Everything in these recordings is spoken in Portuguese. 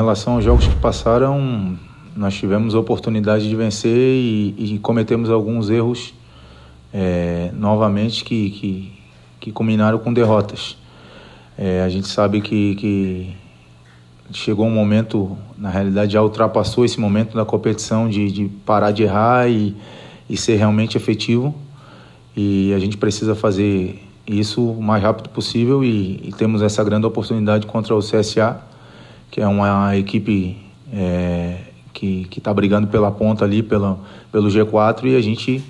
relação aos jogos que passaram, nós tivemos a oportunidade de vencer e, e cometemos alguns erros é, novamente que, que, que culminaram com derrotas. É, a gente sabe que, que chegou um momento, na realidade já ultrapassou esse momento da competição de, de parar de errar e, e ser realmente efetivo. E a gente precisa fazer isso o mais rápido possível e, e temos essa grande oportunidade contra o CSA que é uma equipe é, que está brigando pela ponta ali, pela, pelo G4, e a gente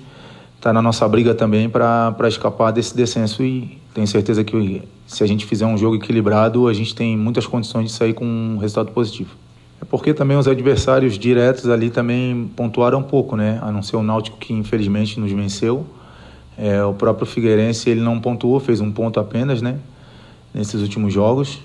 está na nossa briga também para escapar desse descenso. E tenho certeza que se a gente fizer um jogo equilibrado, a gente tem muitas condições de sair com um resultado positivo. É porque também os adversários diretos ali também pontuaram um pouco, né? A não ser o Náutico que infelizmente nos venceu. É, o próprio Figueirense ele não pontuou, fez um ponto apenas, né? Nesses últimos jogos.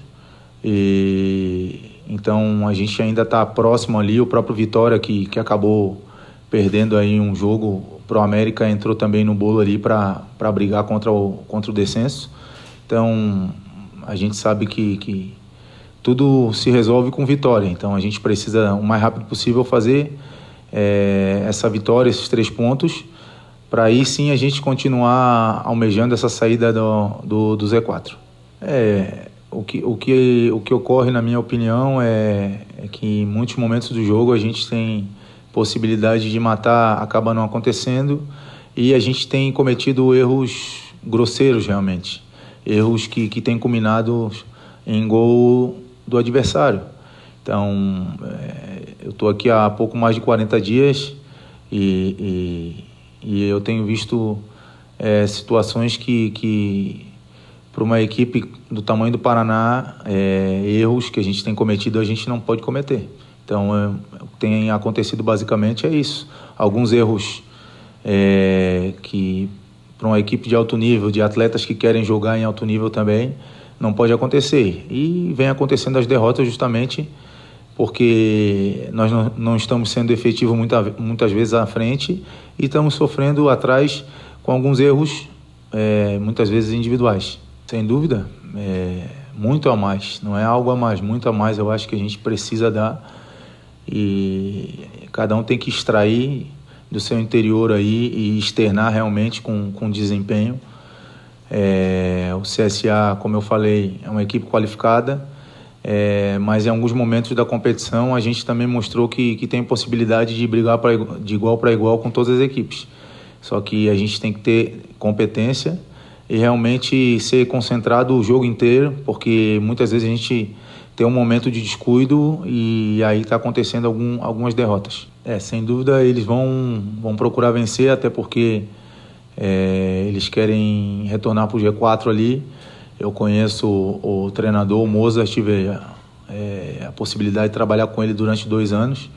E, então a gente ainda está próximo ali. O próprio Vitória, que, que acabou perdendo aí um jogo pro América, entrou também no bolo ali para brigar contra o, contra o descenso. Então a gente sabe que, que tudo se resolve com vitória. Então a gente precisa, o mais rápido possível, fazer é, essa vitória, esses três pontos, para aí sim a gente continuar almejando essa saída do, do, do Z4. É, o que, o, que, o que ocorre, na minha opinião, é, é, que em muitos momentos do jogo a gente tem possibilidade de matar, acaba não acontecendo, e a gente tem cometido erros grosseiros realmente. Erros que, que têm culminado em gol do adversário. Então, é, eu estou aqui há pouco mais de 40 dias e, e, e eu tenho visto é, situações que, que para uma equipe do tamanho do Paraná, é, erros que a gente tem cometido a gente não pode cometer. Então, é, o que tem acontecido basicamente é isso. Alguns erros é, que para uma equipe de alto nível, de atletas que querem jogar em alto nível também, não pode acontecer. E vem acontecendo as derrotas justamente porque nós não, não estamos sendo efetivos muita, muitas vezes à frente e estamos sofrendo atrás com alguns erros, é, muitas vezes individuais. Sem dúvida, é, muito a mais. Não é algo a mais, muito a mais. Eu acho que a gente precisa dar e cada um tem que extrair do seu interior aí e externar realmente com, com desempenho. É, o CSA, como eu falei, é uma equipe qualificada, é, mas em alguns momentos da competição a gente também mostrou que, que tem possibilidade de brigar pra, de igual para igual com todas as equipes. Só que a gente tem que ter competência e realmente ser concentrado o jogo inteiro, porque muitas vezes a gente tem um momento de descuido e aí está acontecendo algum, algumas derrotas. É, sem dúvida eles vão, vão procurar vencer, até porque é, eles querem retornar para o G4 ali. Eu conheço o, o treinador, o Mozart, tive é, a possibilidade de trabalhar com ele durante dois anos.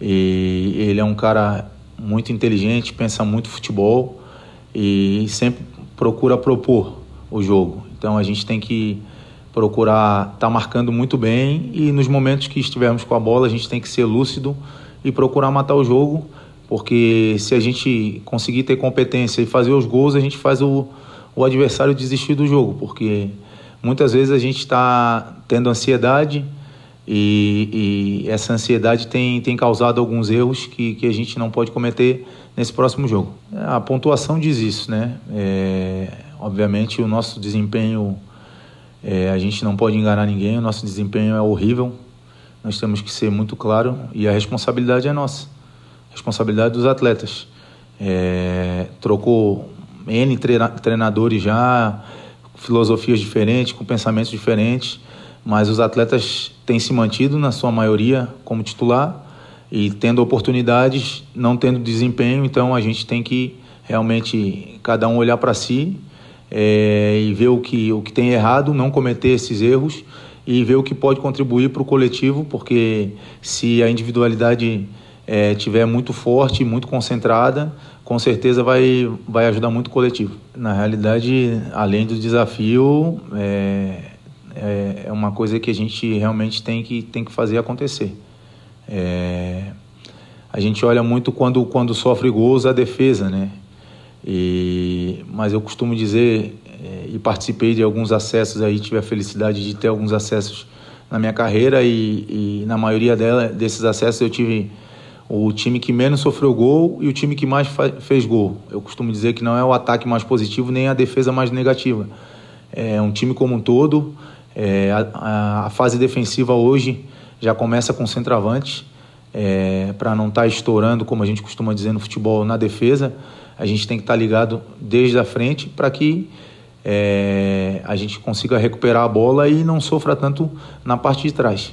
E ele é um cara muito inteligente, pensa muito futebol e sempre procura propor o jogo. Então a gente tem que procurar estar tá marcando muito bem e nos momentos que estivermos com a bola a gente tem que ser lúcido e procurar matar o jogo, porque se a gente conseguir ter competência e fazer os gols, a gente faz o, o adversário desistir do jogo, porque muitas vezes a gente está tendo ansiedade e, e, essa ansiedade tem, tem causado alguns erros que, que a gente não pode cometer nesse próximo jogo. A pontuação diz isso, né? É, obviamente, o nosso desempenho, é, a gente não pode enganar ninguém, o nosso desempenho é horrível, nós temos que ser muito claro e a responsabilidade é nossa, responsabilidade dos atletas. É, trocou N treinadores já, filosofias diferentes, com pensamentos diferentes mas os atletas têm se mantido, na sua maioria, como titular e tendo oportunidades, não tendo desempenho, então a gente tem que realmente cada um olhar para si é, e ver o que, o que tem errado, não cometer esses erros e ver o que pode contribuir para o coletivo, porque se a individualidade é, tiver muito forte, muito concentrada, com certeza vai, vai ajudar muito o coletivo. Na realidade, além do desafio, é, é, é uma coisa que a gente realmente tem que, tem que fazer acontecer. É, a gente olha muito quando, quando sofre gols a defesa, né? E, mas eu costumo dizer, é, e participei de alguns acessos aí, tive a felicidade de ter alguns acessos na minha carreira e, e na maioria dela, desses acessos eu tive o time que menos sofreu gol e o time que mais fez gol. Eu costumo dizer que não é o ataque mais positivo nem a defesa mais negativa. É um time como um todo é, a, a, fase defensiva hoje já começa com centroavante, é, para não estar tá estourando, como a gente costuma dizer no futebol, na defesa. A gente tem que estar tá ligado desde a frente para que é, a gente consiga recuperar a bola e não sofra tanto na parte de trás.